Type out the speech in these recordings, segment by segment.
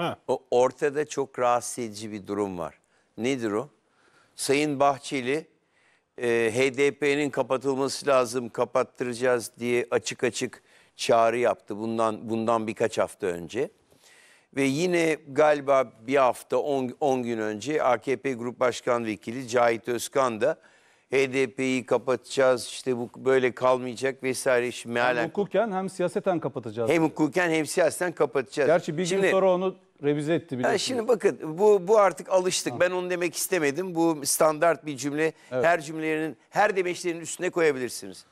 Ha. O ortada çok rahatsız edici bir durum var. Nedir o? Sayın Bahçeli e, HDP'nin kapatılması lazım, kapattıracağız diye açık açık çağrı yaptı bundan bundan birkaç hafta önce. Ve yine galiba bir hafta 10 gün önce AKP Grup Başkan Vekili Cahit Özkan da HDP'yi kapatacağız işte bu böyle kalmayacak vesaire. Şimdi mealen... Hem hukuken hem siyaseten kapatacağız. Hem hukuken hem siyaseten kapatacağız. Gerçi bir Şimdi, gün sonra onu revize etti bile. şimdi bakın bu bu artık alıştık. Ha. Ben onu demek istemedim. Bu standart bir cümle. Evet. Her cümlelerin, her demeçlerin üstüne koyabilirsiniz.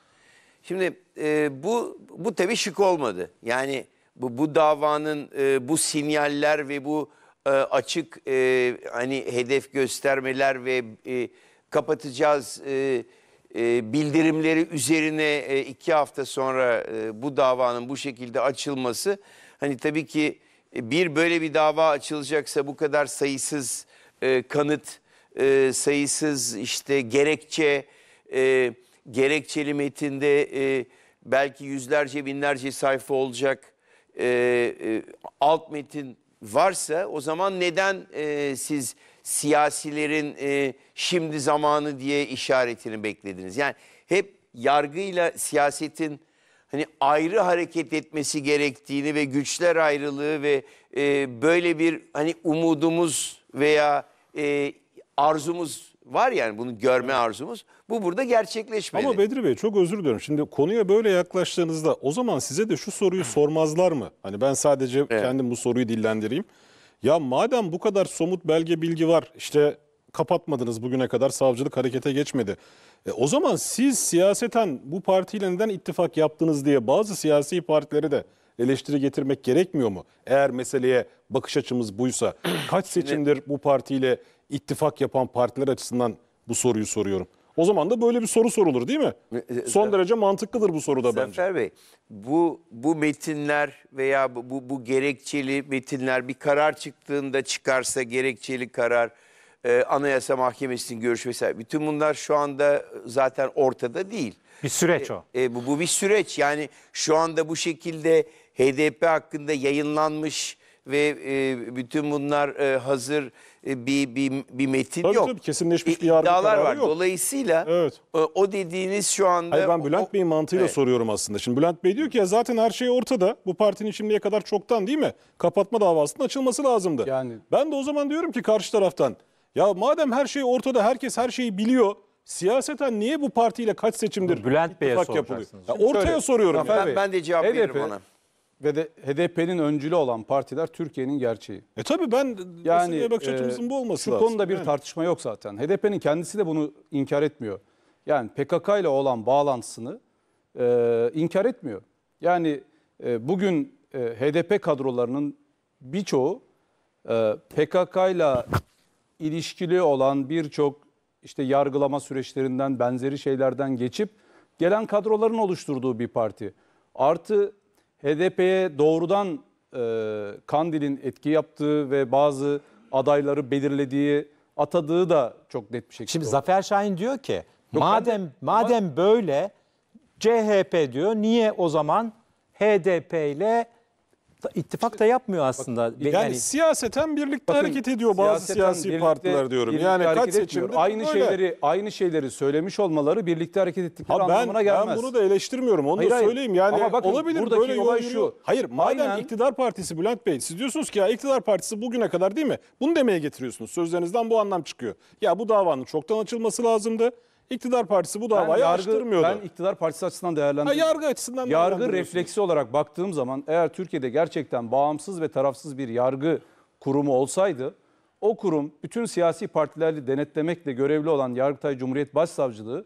Şimdi e, bu bu tabii şık olmadı. Yani bu, bu davanın e, bu sinyaller ve bu e, açık e, hani hedef göstermeler ve e, kapatacağız e, e, bildirimleri üzerine e, iki hafta sonra e, bu davanın bu şekilde açılması hani tabii ki e, bir böyle bir dava açılacaksa bu kadar sayısız e, kanıt, e, sayısız işte gerekçe, e, gerekçeli metinde e, belki yüzlerce binlerce sayfa olacak e, e, alt metin varsa o zaman neden e, siz siyasilerin e, şimdi zamanı diye işaretini beklediniz? Yani hep yargıyla siyasetin hani ayrı hareket etmesi gerektiğini ve güçler ayrılığı ve e, böyle bir hani umudumuz veya e, arzumuz var yani bunu görme arzumuz. Bu burada gerçekleşmedi. Ama Bedri Bey çok özür diliyorum. Şimdi konuya böyle yaklaştığınızda o zaman size de şu soruyu sormazlar mı? Hani ben sadece evet. kendim bu soruyu dillendireyim. Ya madem bu kadar somut belge bilgi var işte kapatmadınız bugüne kadar. Savcılık harekete geçmedi. E, o zaman siz siyaseten bu partiyle neden ittifak yaptınız diye bazı siyasi partilere de eleştiri getirmek gerekmiyor mu? Eğer meseleye bakış açımız buysa kaç seçimdir bu partiyle ittifak yapan partiler açısından bu soruyu soruyorum. O zaman da böyle bir soru sorulur değil mi? E, e, Son e, derece mantıklıdır bu soruda bence. Zafer Bey, bu bu metinler veya bu bu gerekçeli metinler bir karar çıktığında çıkarsa gerekçeli karar e, Anayasa Mahkemesi'nin görüşü görüşmesi. Bütün bunlar şu anda e, zaten ortada değil. Bir süreç e, o. E, e, bu, bu bir süreç. Yani şu anda bu şekilde HDP hakkında yayınlanmış ve e, bütün bunlar e, hazır e, bir, bir bir metin Tabii yok. Tabii kesinleşmiş e, bir yargı kararı var. Yok. Dolayısıyla evet. e, o dediğiniz şu anda... Hayır, ben Bülent Bey'in mantığıyla evet. soruyorum aslında. Şimdi Bülent Bey diyor ki ya zaten her şey ortada. Bu partinin şimdiye kadar çoktan değil mi? Kapatma davasının açılması lazımdı. Yani... Ben de o zaman diyorum ki karşı taraftan ya madem her şey ortada, herkes her şeyi biliyor. Siyaseten niye bu partiyle kaç seçimdir Bülent Bey'e ittifak soracaksınız. Ya ortaya Şöyle, soruyorum. Ben, ben de cevap HDP veririm ona. Ve de HDP'nin öncülü olan partiler Türkiye'nin gerçeği. E tabii ben yani bakış e, açımızın e, bu olması şu lazım. Şu konuda bir yani. tartışma yok zaten. HDP'nin kendisi de bunu inkar etmiyor. Yani PKK ile olan bağlantısını e, inkar etmiyor. Yani e, bugün e, HDP kadrolarının birçoğu e, PKK ile ilişkili olan birçok işte yargılama süreçlerinden benzeri şeylerden geçip gelen kadroların oluşturduğu bir parti. Artı HDP'ye doğrudan e, Kandil'in etki yaptığı ve bazı adayları belirlediği, atadığı da çok net bir şekilde. Şimdi oldu. Zafer Şahin diyor ki Yok, madem ben, madem böyle CHP diyor niye o zaman HDP ile İttifak da yapmıyor aslında. Yani, yani siyaseten birlikte bakın, hareket ediyor bazı siyasi partiler diyorum. Yani kaç seçimdir aynı böyle. şeyleri aynı şeyleri söylemiş olmaları birlikte hareket ettikleri ha, ben, anlamına gelmez. Ben bunu da eleştirmiyorum. Onu hayır, da söyleyeyim. Yani ama bakın, olabilir böyle olay şu. Hayır madem aynen, iktidar partisi Bülent Bey siz diyorsunuz ki ya iktidar partisi bugüne kadar değil mi? Bunu demeye getiriyorsunuz. Sözlerinizden bu anlam çıkıyor. Ya bu davanın çoktan açılması lazımdı. İktidar partisi bu davayı yargı, açtırmıyordu. Ben iktidar partisi açısından değerlendiriyorum. yargı açısından Yargı refleksi olarak baktığım zaman eğer Türkiye'de gerçekten bağımsız ve tarafsız bir yargı kurumu olsaydı o kurum bütün siyasi partilerle denetlemekle görevli olan Yargıtay Cumhuriyet Başsavcılığı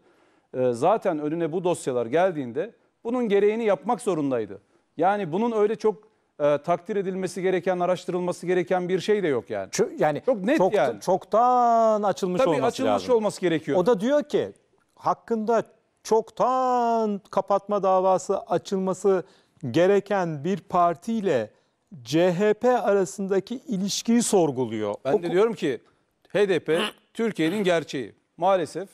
e, zaten önüne bu dosyalar geldiğinde bunun gereğini yapmak zorundaydı. Yani bunun öyle çok e, takdir edilmesi gereken, araştırılması gereken bir şey de yok yani. Çö yani çok net çok, yani. Çoktan açılmış Tabii olması açılmış lazım. olması gerekiyor. O da diyor ki hakkında çoktan kapatma davası açılması gereken bir partiyle CHP arasındaki ilişkiyi sorguluyor. Ben de diyorum ki HDP Türkiye'nin gerçeği. Maalesef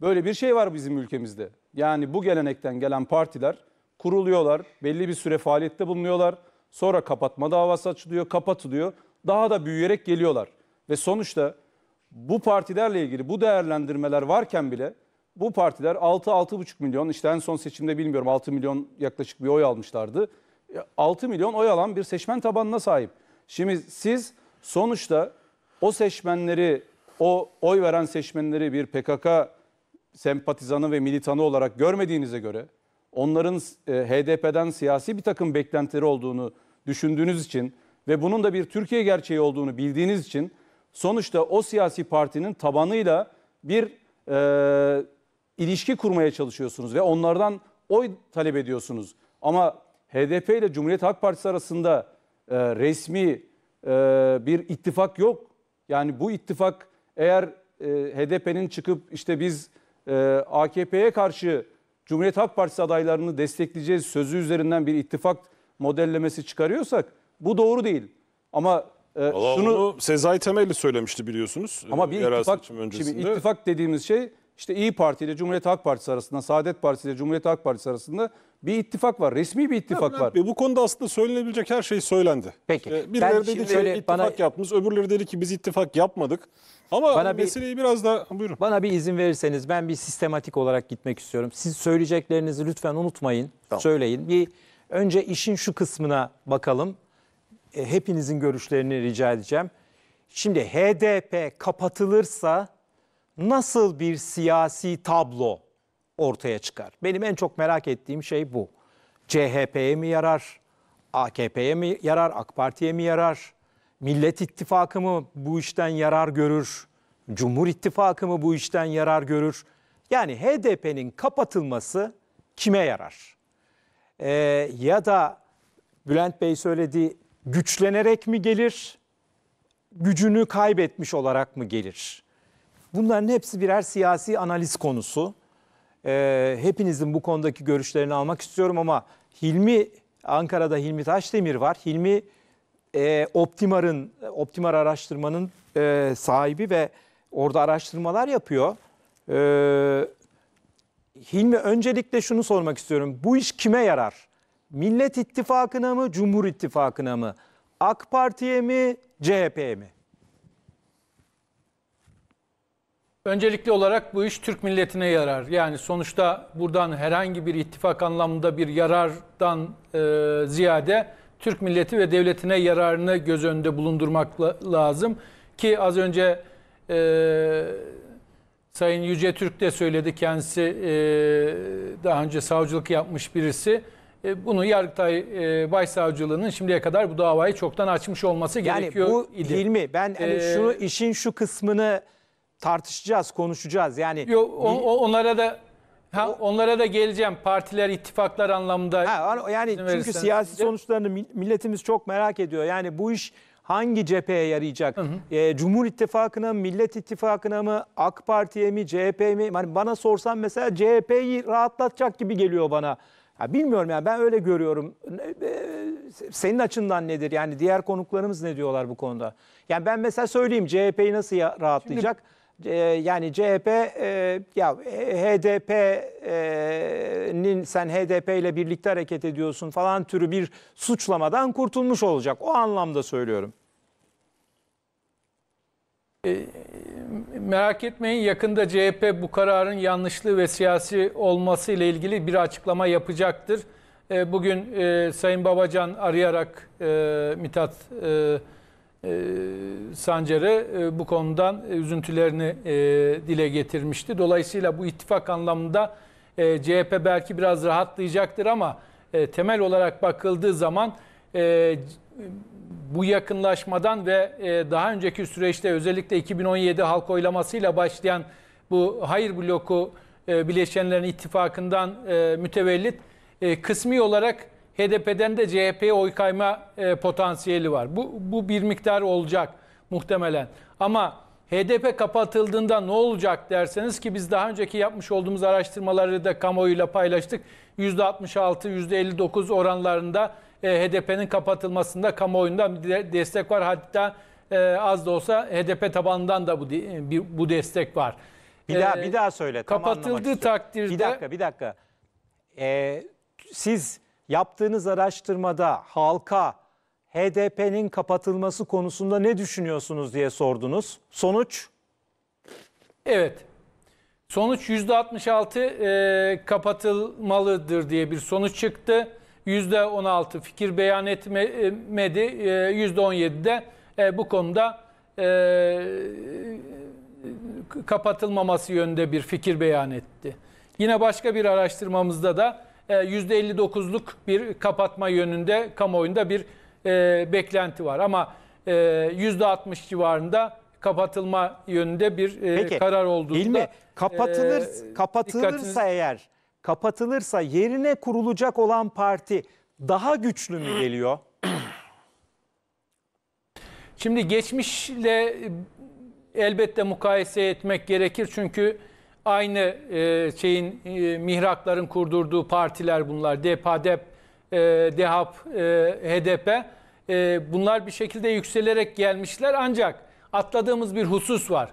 böyle bir şey var bizim ülkemizde. Yani bu gelenekten gelen partiler kuruluyorlar, belli bir süre faaliyette bulunuyorlar. Sonra kapatma davası açılıyor, kapatılıyor. Daha da büyüyerek geliyorlar. Ve sonuçta bu partilerle ilgili bu değerlendirmeler varken bile bu partiler 6-6,5 milyon işte en son seçimde bilmiyorum 6 milyon yaklaşık bir oy almışlardı. 6 milyon oy alan bir seçmen tabanına sahip. Şimdi siz sonuçta o seçmenleri, o oy veren seçmenleri bir PKK sempatizanı ve militanı olarak görmediğinize göre onların e, HDP'den siyasi bir takım beklentileri olduğunu düşündüğünüz için ve bunun da bir Türkiye gerçeği olduğunu bildiğiniz için sonuçta o siyasi partinin tabanıyla bir e, ilişki kurmaya çalışıyorsunuz ve onlardan oy talep ediyorsunuz. Ama HDP ile Cumhuriyet Halk Partisi arasında e, resmi e, bir ittifak yok. Yani bu ittifak eğer e, HDP'nin çıkıp işte biz e, AKP'ye karşı Cumhuriyet Halk Partisi adaylarını destekleyeceğiz sözü üzerinden bir ittifak modellemesi çıkarıyorsak bu doğru değil. Ama e, şunu Sezai Temelli söylemişti biliyorsunuz. Ama bir ittifak, şimdi ittifak dediğimiz şey işte İyi Parti ile Cumhuriyet Halk Partisi arasında, Saadet Partisi ile Cumhuriyet Halk Partisi arasında bir ittifak var. Resmi bir ittifak ya, var. bu konuda aslında söylenebilecek her şey söylendi. Peki. Ee, birileri ben dedi ki ittifak bana... yaptınız, öbürleri dedi ki biz ittifak yapmadık. Ama bana meseleyi bir, biraz daha buyurun. Bana bir izin verirseniz ben bir sistematik olarak gitmek istiyorum. Siz söyleyeceklerinizi lütfen unutmayın. Tamam. Söyleyin. Bir önce işin şu kısmına bakalım. E, hepinizin görüşlerini rica edeceğim. Şimdi HDP kapatılırsa nasıl bir siyasi tablo ortaya çıkar? Benim en çok merak ettiğim şey bu. CHP'ye mi yarar? AKP'ye mi yarar? AK Parti'ye mi yarar? Millet İttifakı mı bu işten yarar görür? Cumhur İttifakı mı bu işten yarar görür? Yani HDP'nin kapatılması kime yarar? Ee, ya da Bülent Bey söyledi güçlenerek mi gelir? Gücünü kaybetmiş olarak mı gelir? Bunların hepsi birer siyasi analiz konusu. E, hepinizin bu konudaki görüşlerini almak istiyorum ama Hilmi, Ankara'da Hilmi Taşdemir var. Hilmi e, Optimar'ın, Optimar araştırmanın e, sahibi ve orada araştırmalar yapıyor. E, Hilmi öncelikle şunu sormak istiyorum. Bu iş kime yarar? Millet İttifakı'na mı, Cumhur İttifakı'na mı? AK Parti'ye mi, CHP'ye mi? Öncelikli olarak bu iş Türk milletine yarar. Yani sonuçta buradan herhangi bir ittifak anlamında bir yarardan e, ziyade Türk milleti ve devletine yararını göz önünde bulundurmak lazım. Ki az önce e, Sayın Yüce Türk de söyledi kendisi e, daha önce savcılık yapmış birisi. E, bunu Yargıtay e, Başsavcılığı'nın şimdiye kadar bu davayı çoktan açmış olması yani gerekiyor bu idi. ben hani e, şunu işin şu kısmını tartışacağız, konuşacağız. Yani Yo o, o, onlara da ha, o, onlara da geleceğim. Partiler, ittifaklar anlamında. Ha, yani çünkü verirseniz. siyasi sonuçlarını milletimiz çok merak ediyor. Yani bu iş hangi cepheye yarayacak? Hı hı. E, Cumhur İttifakı'na mı, Millet İttifakı'na mı, AK Parti'ye mi, CHP'ye mi? Yani bana sorsan mesela CHP'yi rahatlatacak gibi geliyor bana. Ya bilmiyorum yani ben öyle görüyorum. E, senin açından nedir? Yani diğer konuklarımız ne diyorlar bu konuda? Yani ben mesela söyleyeyim CHP'yi nasıl rahatlayacak? Şimdi yani CHP e, ya HDP'nin e, sen HDP ile birlikte hareket ediyorsun falan türü bir suçlamadan kurtulmuş olacak. O anlamda söylüyorum. E, merak etmeyin yakında CHP bu kararın yanlışlığı ve siyasi olması ile ilgili bir açıklama yapacaktır. E, bugün e, Sayın Babacan arayarak e, Mithat e, ee, Sancar'ı e, bu konudan e, üzüntülerini e, dile getirmişti. Dolayısıyla bu ittifak anlamında CHP belki biraz rahatlayacaktır ama temel olarak bakıldığı zaman bu yakınlaşmadan ve daha önceki süreçte özellikle 2017 halk oylamasıyla başlayan bu hayır bloku Bileşenlerin ittifakından mütevellit kısmi olarak HDP'den de CHP'ye oy kayma e, potansiyeli var. Bu, bu bir miktar olacak muhtemelen. Ama HDP kapatıldığında ne olacak derseniz ki biz daha önceki yapmış olduğumuz araştırmaları da kamuoyuyla paylaştık. %66, %59 oranlarında e, HDP'nin kapatılmasında kamuoyunda destek var. Hatta e, az da olsa HDP tabanından da bu, bu destek var. Bir daha, e, bir daha söyle. Kapatıldığı takdirde... Bir dakika, bir dakika. Ee, siz yaptığınız araştırmada halka HDP'nin kapatılması konusunda ne düşünüyorsunuz diye sordunuz. Sonuç? Evet. Sonuç %66 e, kapatılmalıdır diye bir sonuç çıktı. %16 fikir beyan etmedi. E, %17'de e, bu konuda e, kapatılmaması yönünde bir fikir beyan etti. Yine başka bir araştırmamızda da %59'luk ee, bir kapatma yönünde kamuoyunda bir e, beklenti var. Ama %60 e, civarında kapatılma yönünde bir e, Peki, karar olduğunda Hilmi, kapatılır e, kapatılırsa dikkatiniz... eğer kapatılırsa yerine kurulacak olan parti daha güçlü mü geliyor? Şimdi geçmişle elbette mukayese etmek gerekir çünkü Aynı e, şeyin e, mihrakların kurdurduğu partiler bunlar. DEPADEP, e, DEHAP, e, HDP. E, e, bunlar bir şekilde yükselerek gelmişler. Ancak atladığımız bir husus var.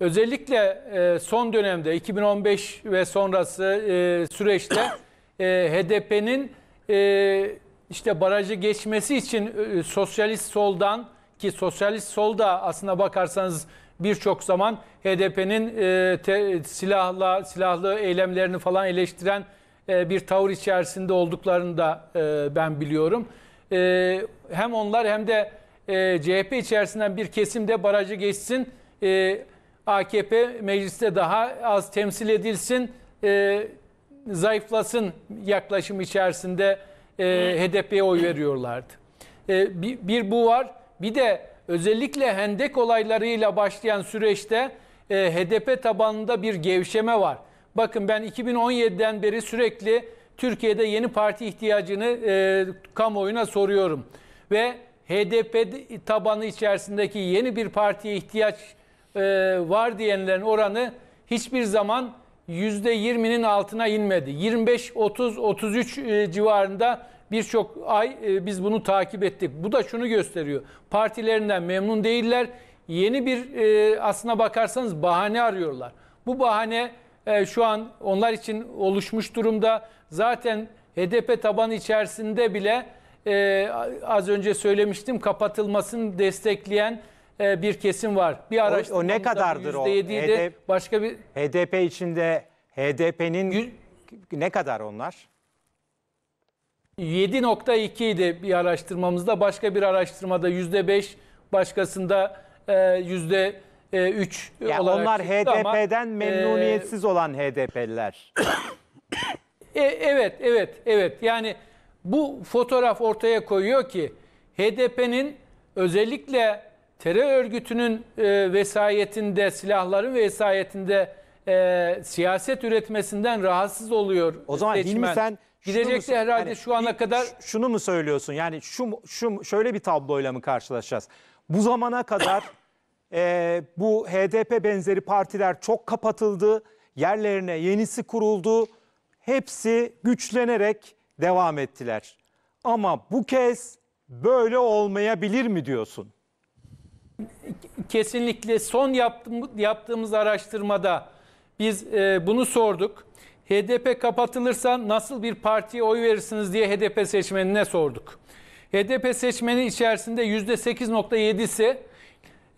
Özellikle e, son dönemde 2015 ve sonrası e, süreçte e, HDP'nin e, işte barajı geçmesi için e, e sosyalist soldan ki sosyalist solda da aslına bakarsanız birçok zaman HDP'nin e, te, silahla silahlı eylemlerini falan eleştiren e, bir tavır içerisinde olduklarını da e, ben biliyorum. E, hem onlar hem de e, CHP içerisinden bir kesim de barajı geçsin, e, AKP mecliste daha az temsil edilsin, e, zayıflasın yaklaşım içerisinde e, HDP'ye oy veriyorlardı. E, bir, bir bu var, bir de özellikle Hendek olaylarıyla başlayan süreçte e, HDP tabanında bir gevşeme var. Bakın ben 2017'den beri sürekli Türkiye'de yeni parti ihtiyacını e, kamuoyuna soruyorum. Ve HDP tabanı içerisindeki yeni bir partiye ihtiyaç e, var diyenlerin oranı hiçbir zaman %20'nin altına inmedi. 25, 30, 33 e, civarında Birçok ay e, biz bunu takip ettik. Bu da şunu gösteriyor. Partilerinden memnun değiller. Yeni bir e, aslına bakarsanız bahane arıyorlar. Bu bahane e, şu an onlar için oluşmuş durumda. Zaten HDP tabanı içerisinde bile az önce söylemiştim kapatılmasını destekleyen bir kesim var. Bir araştırma o, o ne kadardır o? HDP, başka bir HDP içinde HDP'nin ne kadar onlar? 7.2 idi bir araştırmamızda. Başka bir araştırmada %5, başkasında e, yüzde %3 e, yani olarak Onlar HDP'den ama, e, memnuniyetsiz e, olan HDP'liler. e, evet, evet, evet. Yani bu fotoğraf ortaya koyuyor ki HDP'nin özellikle terör örgütünün e, vesayetinde, silahların vesayetinde e, siyaset üretmesinden rahatsız oluyor. O zaman seçmen. Hilmi sen Gidecekse herhalde yani şu ana bir- kadar- şunu mu söylüyorsun? Yani şu şu şöyle bir tabloyla mı karşılaşacağız? Bu zamana kadar eee, bu HDP benzeri partiler çok kapatıldı. Yerlerine yenisi kuruldu. Hepsi güçlenerek devam ettiler. Ama bu kez böyle olmayabilir mi diyorsun? kesinlikle son yaptığımız araştırmada biz e, bunu sorduk. HDP kapatılırsa nasıl bir partiye oy verirsiniz diye HDP seçmenine sorduk. HDP seçmeni içerisinde %8.7'si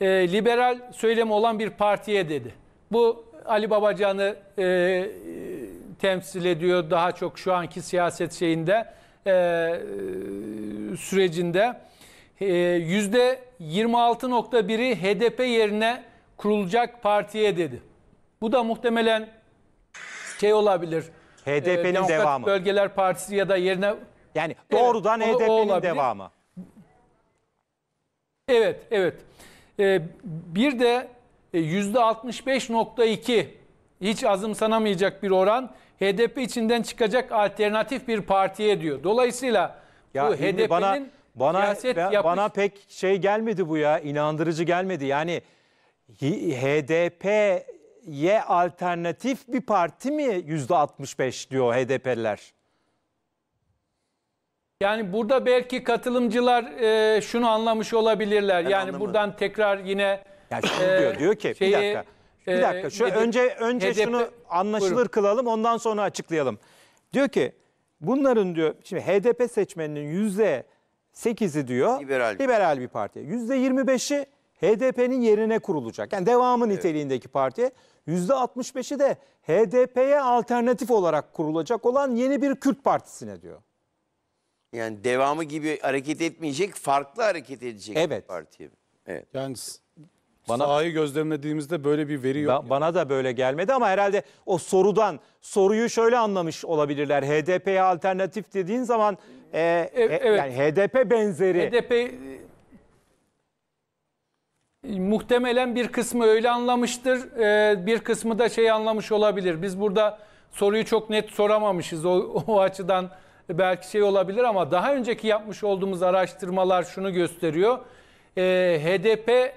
e, liberal söylemi olan bir partiye dedi. Bu Ali Babacan'ı e, temsil ediyor daha çok şu anki siyaset şeyinde e, sürecinde. E, %26.1'i HDP yerine kurulacak partiye dedi. Bu da muhtemelen şey olabilir. HDP'nin e, ee, devamı. Bölgeler Partisi ya da yerine yani doğrudan evet, HDP'nin devamı. Evet, evet. Ee, bir de e, yüzde %65.2 hiç azımsanamayacak bir oran HDP içinden çıkacak alternatif bir partiye diyor. Dolayısıyla ya bu HDP'nin bana bana yapmış... bana pek şey gelmedi bu ya inandırıcı gelmedi. Yani HDP ye alternatif bir parti mi yüzde 65 diyor HDP'liler? Yani burada belki katılımcılar e, şunu anlamış olabilirler. Ben yani anlamadım. buradan tekrar yine yani şunu e, diyor diyor ki şeyi, bir dakika. Bir e, dakika. Şu önce önce HDP, şunu anlaşılır buyurun. kılalım ondan sonra açıklayalım. Diyor ki bunların diyor şimdi HDP seçmeninin yüzde 8'i diyor liberal, liberal bir parti. Yüzde 25'i HDP'nin yerine kurulacak. Yani devamı evet. parti. %65'i de HDP'ye alternatif olarak kurulacak olan yeni bir Kürt partisine diyor. Yani devamı gibi hareket etmeyecek, farklı hareket edecek Evet. bir partiye. Evet. Yani s- Bana- sahayı gözlemlediğimizde böyle bir veri yok. Ba- yani. bana da böyle gelmedi ama herhalde o sorudan soruyu şöyle anlamış olabilirler. HDP'ye alternatif dediğin zaman e, e-, e evet. yani HDP benzeri HDP Muhtemelen bir kısmı öyle anlamıştır, e, bir kısmı da şey anlamış olabilir. Biz burada soruyu çok net soramamışız o, o açıdan belki şey olabilir ama daha önceki yapmış olduğumuz araştırmalar şunu gösteriyor. E, HDP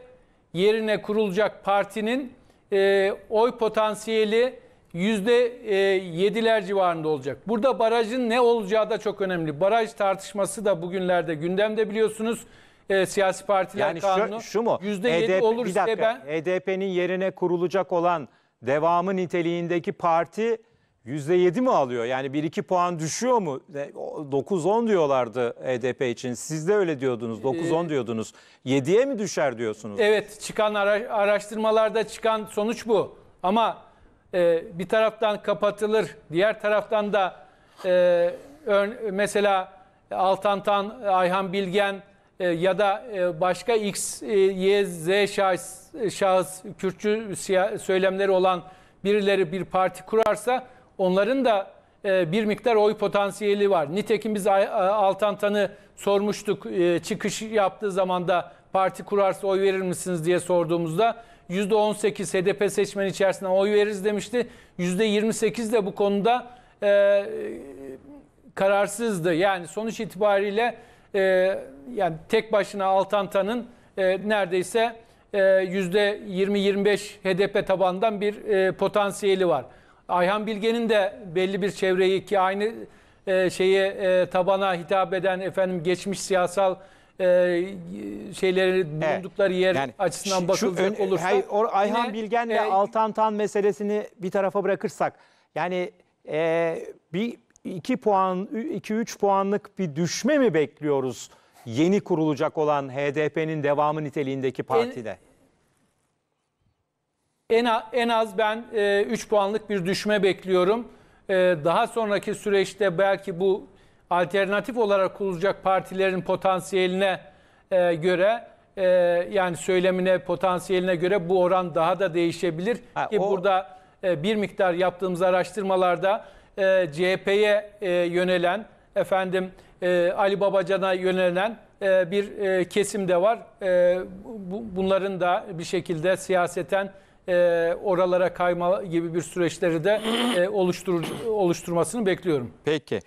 yerine kurulacak partinin e, oy potansiyeli %7'ler civarında olacak. Burada barajın ne olacağı da çok önemli. Baraj tartışması da bugünlerde gündemde biliyorsunuz e, siyasi partiler yani kanunu şu, şu mu? %7 e olur bir e ben... HDP'nin e yerine kurulacak olan devamı niteliğindeki parti %7 mi alıyor? Yani 1-2 puan düşüyor mu? 9-10 diyorlardı HDP için. Siz de öyle diyordunuz. 9-10 diyordunuz. 7'ye mi düşer diyorsunuz? Evet çıkan araştırmalarda çıkan sonuç bu. Ama e, bir taraftan kapatılır. Diğer taraftan da e, ön, mesela Altantan, Ayhan Bilgen e, ya da e, başka X, e, Y, Z şahıs, şahıs Kürtçü söylemleri olan birileri bir parti kurarsa onların da bir miktar oy potansiyeli var. Nitekim biz Altantan'ı sormuştuk çıkış yaptığı zaman da parti kurarsa oy verir misiniz diye sorduğumuzda %18 HDP seçmeni içerisinde oy veririz demişti. %28 de bu konuda kararsızdı. Yani sonuç itibariyle e, yani tek başına Altantan'ın e, neredeyse e, yüzde %20-25 HDP tabandan bir e, potansiyeli var. Ayhan Bilge'nin de belli bir çevreyi ki aynı e, şeye e, tabana hitap eden efendim geçmiş siyasal e, şeyleri bulundukları yer yani açısından bakılacak ön, olursa. Hayır, or, Ayhan Bilgen Bilgen'le e, Altantan meselesini bir tarafa bırakırsak yani e, bir 2 puan 2-3 puanlık bir düşme mi bekliyoruz yeni kurulacak olan HDP'nin devamı niteliğindeki partide? En, en az ben e, puanlık bir düşme bekliyorum. E, daha sonraki süreçte belki bu alternatif olarak kurulacak partilerin potansiyeline e, göre e, yani söylemine potansiyeline göre bu oran daha da değişebilir. Ha, Ki o... burada e, bir miktar yaptığımız araştırmalarda e, CHP'ye e, yönelen, efendim e, Ali Babacan'a yönelen e, bir e, kesim de var. E, bu, bunların da bir şekilde siyaseten e, oralara kayma gibi bir süreçleri de e, oluştur, oluşturmasını bekliyorum. Peki.